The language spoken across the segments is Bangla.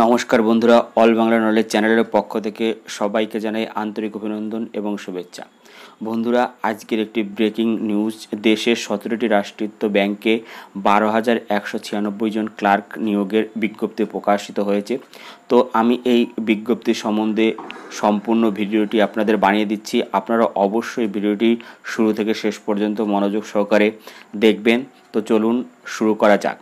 নমস্কার বন্ধুরা অল বাংলা নলেজ চ্যানেলের পক্ষ থেকে সবাইকে জানাই আন্তরিক অভিনন্দন এবং শুভেচ্ছা বন্ধুরা আজকের একটি ব্রেকিং নিউজ দেশের সতেরোটি রাষ্ট্রীয় ব্যাংকে বারো হাজার একশো ছিয়ানব্বই জন ক্লার্ক নিয়োগের বিজ্ঞপ্তি প্রকাশিত হয়েছে তো আমি এই বিজ্ঞপ্তি সম্বন্ধে সম্পূর্ণ ভিডিওটি আপনাদের বানিয়ে দিচ্ছি আপনারা অবশ্যই ভিডিওটি শুরু থেকে শেষ পর্যন্ত মনোযোগ সহকারে দেখবেন তো চলুন শুরু করা যাক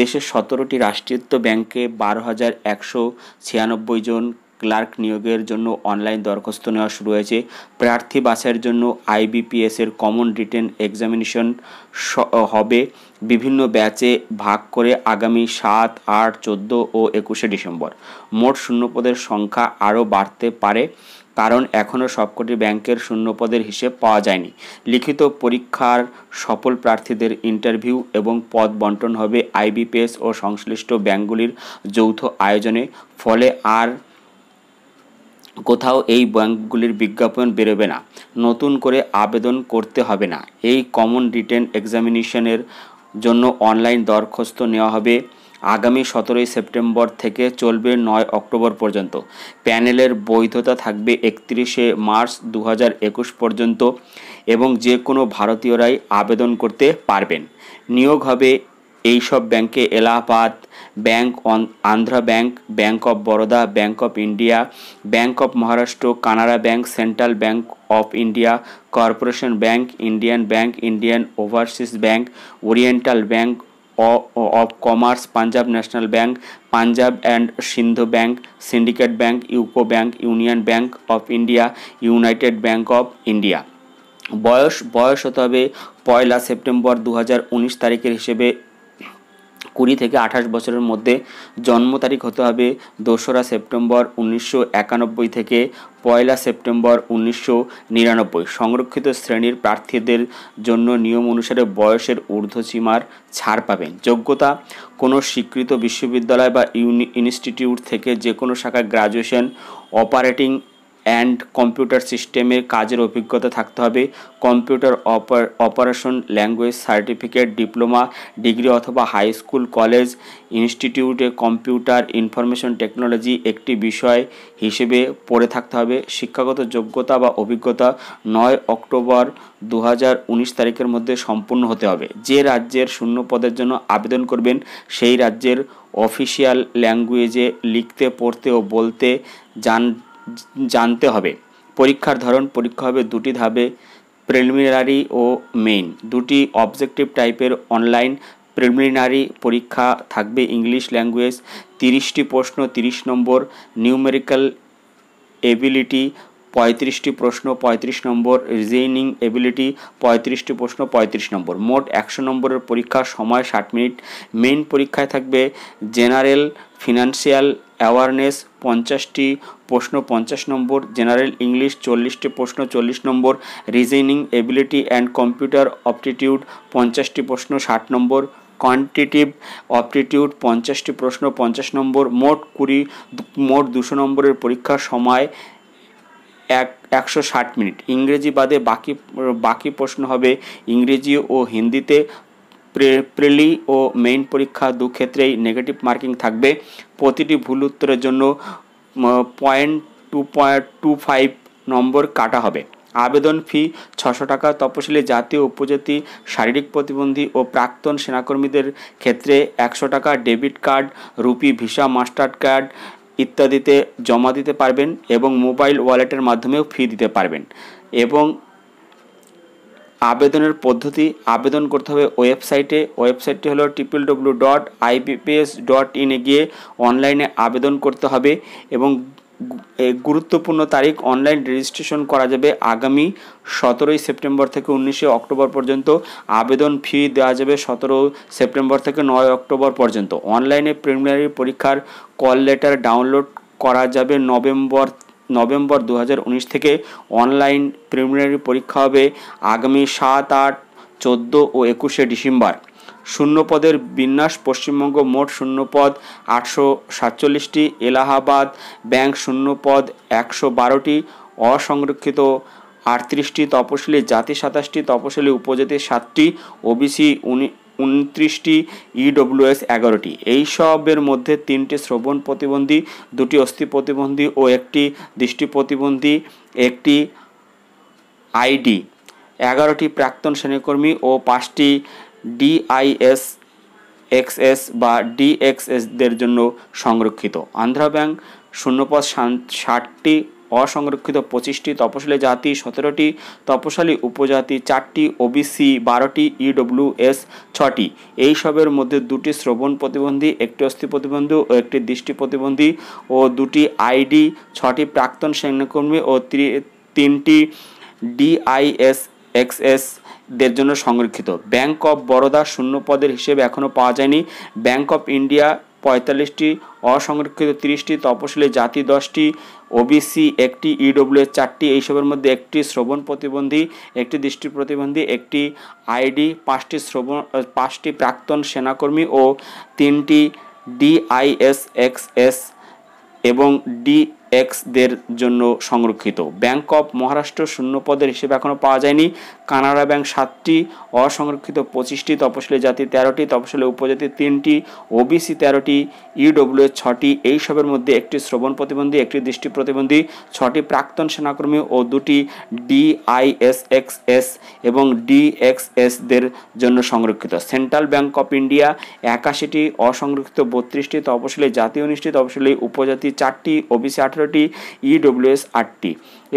দেশের সতেরোটি রাষ্ট্রীয়ত্ব ব্যাংকে বারো হাজার একশো ছিয়ানব্বই জন ক্লার্ক নিয়োগের জন্য অনলাইন দরখাস্ত নেওয়া শুরু হয়েছে প্রার্থী বাছাইয়ের জন্য আইবিপিএসের কমন রিটেন এক্সামিনেশন হবে বিভিন্ন ব্যাচে ভাগ করে আগামী সাত আট চোদ্দো ও একুশে ডিসেম্বর মোট শূন্যপদের সংখ্যা আরও বাড়তে পারে কারণ এখনও সবকটি ব্যাংকের শূন্য পদের হিসেব পাওয়া যায়নি লিখিত পরীক্ষার সফল প্রার্থীদের ইন্টারভিউ এবং পদ বন্টন হবে আইবিপিএস ও সংশ্লিষ্ট ব্যাংকগুলির যৌথ আয়োজনে ফলে আর কোথাও এই ব্যাংকগুলির বিজ্ঞাপন বেরোবে না নতুন করে আবেদন করতে হবে না এই কমন রিটেন এক্সামিনেশনের জন্য অনলাইন দরখাস্ত নেওয়া হবে আগামী সতেরোই সেপ্টেম্বর থেকে চলবে নয় অক্টোবর পর্যন্ত প্যানেলের বৈধতা থাকবে একত্রিশে মার্চ দু পর্যন্ত এবং যে কোনো ভারতীয়রাই আবেদন করতে পারবেন নিয়োগ হবে এইসব ব্যাংকে Allahabad bank Andhra bank bank of Baroda bank of India bank of Maharashtra Canara bank central bank of India corporation bank Indian bank Indian overseas bank oriental bank of commerce Punjab national bank Punjab and Sindh bank syndicate bank UCO bank union bank of India united bank of India বয়স বয়স হতে হবে পয়লা সেপ্টেম্বর দু তারিখের হিসেবে কুড়ি থেকে আঠাশ বছরের মধ্যে জন্ম তারিখ হতে হবে দোসরা সেপ্টেম্বর উনিশশো একানব্বই থেকে পয়লা সেপ্টেম্বর উনিশশো নিরানব্বই সংরক্ষিত শ্রেণীর প্রার্থীদের জন্য নিয়ম অনুসারে বয়সের ঊর্ধ্বসীমার ছাড় পাবেন যোগ্যতা কোনো স্বীকৃত বিশ্ববিদ্যালয় বা ইউনি ইনস্টিটিউট থেকে যে কোনো শাখায় গ্রাজুয়েশন অপারেটিং অ্যান্ড কম্পিউটার সিস্টেমের কাজের অভিজ্ঞতা থাকতে হবে computer operation language certificate diploma degree অথবা হাই স্কুল কলেজ ইনস্টিটিউটে কম্পিউটার ইনফরমেশন টেকনোলজি একটি বিষয় হিসেবে পড়ে থাকতে হবে শিক্ষাগত যোগ্যতা বা অভিজ্ঞতা নয় অক্টোবর দু হাজার উনিশ তারিখের মধ্যে সম্পূর্ণ হতে হবে যে রাজ্যের শূন্য পদের জন্য আবেদন করবেন সেই রাজ্যের অফিসিয়াল ল্যাঙ্গুয়েজে লিখতে পড়তে ও বলতে জান জানতে হবে পরীক্ষার ধরন পরীক্ষা হবে দুটি ধাপে প্রিলিমিনারি ও মেইন দুটি অবজেক্টিভ টাইপের অনলাইন প্রিলিমিনারি পরীক্ষা থাকবে ইংলিশ ল্যাঙ্গুয়েজ তিরিশটি প্রশ্ন তিরিশ নম্বর নিউমেরিক্যাল এবিলিটি পঁয়ত্রিশটি প্রশ্ন পঁয়ত্রিশ নম্বর রিজেনিং এবিলিটি পঁয়ত্রিশটি প্রশ্ন পঁয়ত্রিশ নম্বর মোট একশো নম্বরের পরীক্ষা সময় ষাট মিনিট মেইন পরীক্ষায় থাকবে জেনারেল ফিনান্সিয়াল অ্যাওয়ারনেস পঞ্চাশটি প্রশ্ন পঞ্চাশ নম্বর জেনারেল ইংলিশ চল্লিশটি প্রশ্ন চল্লিশ নম্বর reasoning ability and computer aptitude পঞ্চাশটি প্রশ্ন ষাট নম্বর কোয়ান্টিটিভ অপটিটিউড পঞ্চাশটি প্রশ্ন পঞ্চাশ নম্বর মোট কুড়ি মোট দুশো নম্বরের পরীক্ষার সময় এক একশো ষাট মিনিট ইংরেজি বাদে বাকি বাকি প্রশ্ন হবে ইংরেজি ও হিন্দিতে প্রিলি ও মেইন পরীক্ষা দু ক্ষেত্রেই নেগেটিভ মার্কিং থাকবে প্রতিটি ভুল উত্তরের জন্য point two point two five নম্বর কাটা হবে আবেদন ফি ছশো টাকা তপশিলি জাতীয় উপজাতি শারীরিক প্রতিবন্ধী ও প্রাক্তন সেনাকর্মীদের ক্ষেত্রে একশো টাকা debit card rupee Visa Mastercard ইত্যাদিতে জমা দিতে পারবেন এবং মোবাইল ওয়ালেটের মাধ্যমেও ফি দিতে পারবেন এবং আবেদনের পদ্ধতি আবেদন করতে হবে ওয়েবসাইটে ওয়েবসাইটটি হলো triple W dot IBPS dot ইনে গিয়ে অনলাইনে আবেদন করতে হবে এবং গুরুত্বপূর্ণ তারিখ অনলাইন রেজিস্ট্রেশন করা যাবে আগামী সতেরোই সেপ্টেম্বর থেকে উনিশে অক্টোবর পর্যন্ত আবেদন ফি দেওয়া যাবে সতেরো সেপ্টেম্বর থেকে নয় অক্টোবর পর্যন্ত অনলাইনে প্রিলিমিনারি পরীক্ষার কল লেটার ডাউনলোড করা যাবে নভেম্বর নভেম্বর দু থেকে অনলাইন প্রিলিমিনারি পরীক্ষা হবে আগামী সাত আট চোদ্দো ও একুশে ডিসেম্বর শূন্যপদের বিন্যাস পশ্চিমবঙ্গ মোট শূন্যপদ আটশো সাতচল্লিশটি এলাহাবাদ ব্যাংক শূন্যপদ একশো বারোটি অসংরক্ষিত আটত্রিশটি তপশিলি জাতি সাতাশটি তপশিলি উপজাতি সাতটি ওবিসি উনি উনত্রিশটি ইডব্লিউএস e এগারোটি এই সবের মধ্যে তিনটি শ্রবণ প্রতিবন্ধী দুটি অস্থি প্রতিবন্ধী ও একটি দৃষ্টি প্রতিবন্ধী একটি আইডি এগারোটি প্রাক্তন শ্রেণীকর্মী ও পাঁচটি ডিআইএস এক্সএস বা ডিএক্সএসদের জন্য সংরক্ষিত আন্ধ্রা ব্যাংক শূন্যপদ ষাটটি অসংরক্ষিত পঁচিশটি তপশিলি জাতি সতেরোটি তপশালী উপজাতি চারটি ওবিসি বারোটি ইডব্লিউএস e ছটি এইসবের মধ্যে দুটি শ্রবণ প্রতিবন্ধী একটি অস্থি প্রতিবন্ধী ও একটি দৃষ্টি প্রতিবন্ধী ও দুটি আইডি ছটি প্রাক্তন সৈন্যকর্মী ও তিনটি ডিআইএস এক্সএস দের জন্য সংরক্ষিত ব্যাংক অফ বরোদা শূন্য পদের হিসেবে এখনও পাওয়া যায়নি ব্যাংক অফ ইন্ডিয়া পঁয়তাল্লিশটি অসংরক্ষিত তিরিশটি তপশিলি জাতি দশটি ওবিসি একটি ইডব্লিউএস চারটি এইসবের মধ্যে একটি শ্রবণ প্রতিবন্ধী একটি দৃষ্টি প্রতিবন্ধী একটি আইডি পাঁচটি শ্রবণ পাঁচটি প্রাক্তন সেনাকর্মী ও তিনটি ডিআইএস এক্স এস এবং ডি এক্সদের জন্য সংরক্ষিত ব্যাঙ্ক অফ মহারাষ্ট্র শূন্য পদের হিসেব এখনও পাওয়া যায়নি কানাড়া ব্যাঙ্ক সাতটি অসংরক্ষিত পঁচিশটি তপশিলি জাতি তেরোটি তপশিলি উপজাতি তিনটি ওবিসি তেরোটি ইডব্লিউ e ছটি এইসবের মধ্যে একটি শ্রবণ প্রতিবন্ধী একটি দৃষ্টি প্রতিবন্ধী ছটি প্রাক্তন সেনাকর্মী ও দুটি ডিআইএসএক্সএস এবং ডিএক্সএসদের জন্য সংরক্ষিত সেন্ট্রাল ব্যাঙ্ক অফ ইন্ডিয়া একাশিটি অসংরক্ষিত বত্রিশটি তপশিলি জাতি উনিশটি তপশিলি উপজাতি চারটি ওবিসি আঠেরো আঠেরোটি ইডব্লিউএস e আটটি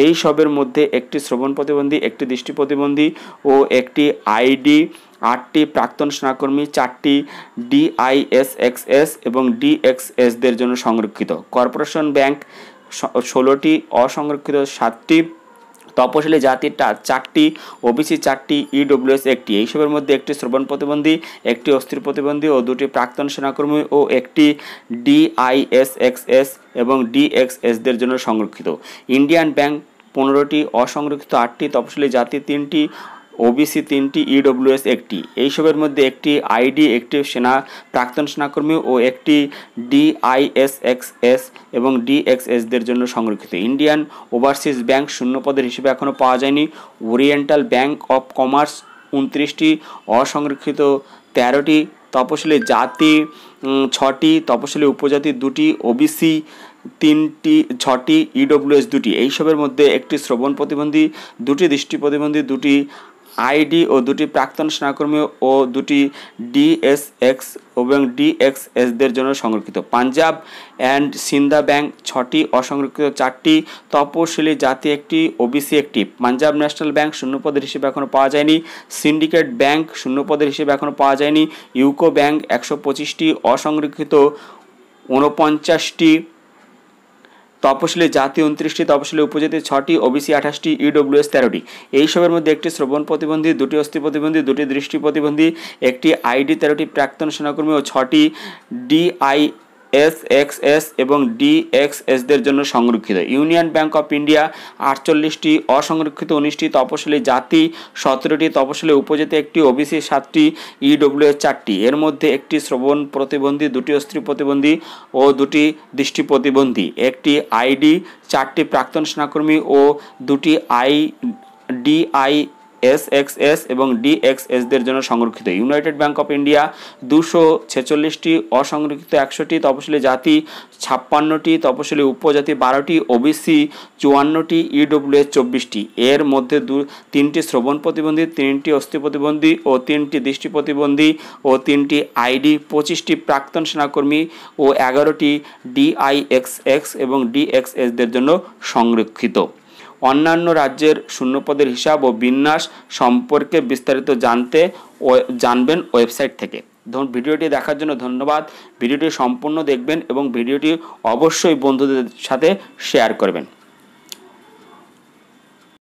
এই সবের মধ্যে একটি শ্রবণ প্রতিবন্ধী একটি দৃষ্টি প্রতিবন্ধী ও একটি আইডি আটটি প্রাক্তন সেনাকর্মী চারটি ডিআইএসএক্সএস এবং ডিএক্সএসদের জন্য সংরক্ষিত কর্পোরেশন ব্যাংক ষোলোটি অসংরক্ষিত সাতটি তপশিলি জাতির চারটি ওবিসি চারটি ইডব্লিউএস e একটি এইসবের মধ্যে একটি শ্রবণ প্রতিবন্ধী একটি অস্থির প্রতিবন্ধী ও দুটি প্রাক্তন সেনাকর্মী ও একটি ডিআইএসএক্সএস এবং ডিএক্সএসদের জন্য সংরক্ষিত ইন্ডিয়ান ব্যাংক পনেরোটি অসংরক্ষিত আটটি তপশিলি জাতি তিনটি ওবিসি তিনটি ইডব্লিউএস e একটি এইসবের মধ্যে একটি আইডি একটি সেনা প্রাক্তন সেনাকর্মী ও একটি ডিআইএসএক্সএস এবং ডিএক্সএসদের জন্য সংরক্ষিত ইন্ডিয়ান ওভারসিজ ব্যাংক শূন্য পদের হিসেবে এখনও পাওয়া যায়নি ওরিয়েন্টাল ব্যাংক অফ কমার্স উনত্রিশটি অসংরক্ষিত তেরোটি তপশিলি জাতি ছটি তপশিলি উপজাতি দুটি ওবিসি তিনটি ছটি ইডব্লিউএস e দুটি এইসবের মধ্যে একটি শ্রবণ প্রতিবন্ধী দুটি দৃষ্টি প্রতিবন্ধী দুটি আইডি ও দুটি প্রাক্তন সেনাকর্মী ও দুটি ডিএসএক্স এবং ডিএক্সএসদের জন্য সংরক্ষিত পাঞ্জাব অ্যান্ড সিন্ধা ব্যাংক ছটি অসংরক্ষিত চারটি তপশিলি জাতি একটি ওবিসি একটি পাঞ্জাব ন্যাশনাল ব্যাংক শূন্যপদের হিসেবে এখনও পাওয়া যায়নি সিন্ডিকেট ব্যাংক শূন্যপদের হিসেবে এখনও পাওয়া যায়নি ইউকো ব্যাংক একশো পঁচিশটি অসংরক্ষিত ঊনপঞ্চাশটি তপশিলি জাতি উনত্রিশটি তপশিলি উপজাতি ছটি ওবিসি আঠাশটি ইডব্লিউএস তেরোটি এইসবের মধ্যে একটি শ্রবণ প্রতিবন্ধী দুটি অস্থি প্রতিবন্ধী দুটি দৃষ্টি প্রতিবন্ধী একটি আইডি তেরোটি প্রাক্তন সেনাকর্মী ও ছটি ডিআই এস এক্স এস এবং ডি এক্স এসদের জন্য সংরক্ষিত ইউনিয়ন ব্যাঙ্ক অফ ইন্ডিয়া আটচল্লিশটি অসংরক্ষিত উনিশটি তপশিলি জাতি সতেরোটি তপশিলি উপজাতি একটি ওবিসি সাতটি ইডব্লিউ e চারটি এর মধ্যে একটি শ্রবণ প্রতিবন্ধী দুটি অস্ত্রী প্রতিবন্ধী ও দুটি দৃষ্টি প্রতিবন্ধী একটি আইডি চারটি প্রাক্তন সেনাকর্মী ও দুটি I DI S X S এবং ডিএক্স এক্স এসদের জন্য সংরক্ষিত ইউনাইটেড ব্যাঙ্ক অফ ইন্ডিয়া দুশো ছেচল্লিশটি অসংরক্ষিত একশোটি তপশিলি জাতি ছাপ্পান্নটি তপশিলি উপজাতি বারোটি ওবিসি চুয়ান্নটি ইডব্লিউএস e চব্বিশটি এর মধ্যে দু তিনটি শ্রবণ প্রতিবন্ধী তিনটি অস্থি প্রতিবন্ধী ও তিনটি দৃষ্টি প্রতিবন্ধী ও তিনটি আইডি পঁচিশটি প্রাক্তন সেনাকর্মী ও এগারোটি ডিআইএক্স এক্স এবং ডিএক্স ডিএক্সএসদের জন্য সংরক্ষিত অন্যান্য রাজ্যের শূন্যপদের হিসাব ও বিন্যাস সম্পর্কে বিস্তারিত জানতে জানবেন ওয়েবসাইট থেকে ভিডিওটি দেখার জন্য ধন্যবাদ ভিডিওটি সম্পূর্ণ দেখবেন এবং ভিডিওটি অবশ্যই বন্ধুদের সাথে শেয়ার করবেন